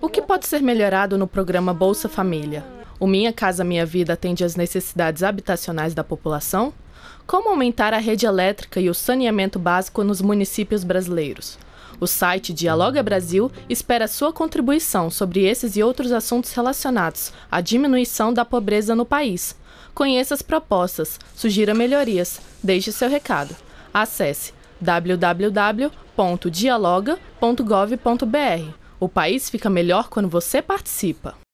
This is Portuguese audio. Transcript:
O que pode ser melhorado no programa Bolsa Família? O Minha Casa Minha Vida atende às necessidades habitacionais da população? Como aumentar a rede elétrica e o saneamento básico nos municípios brasileiros? O site Dialoga Brasil espera sua contribuição sobre esses e outros assuntos relacionados à diminuição da pobreza no país. Conheça as propostas, sugira melhorias, deixe seu recado. Acesse www.dialoga.gov.br o país fica melhor quando você participa.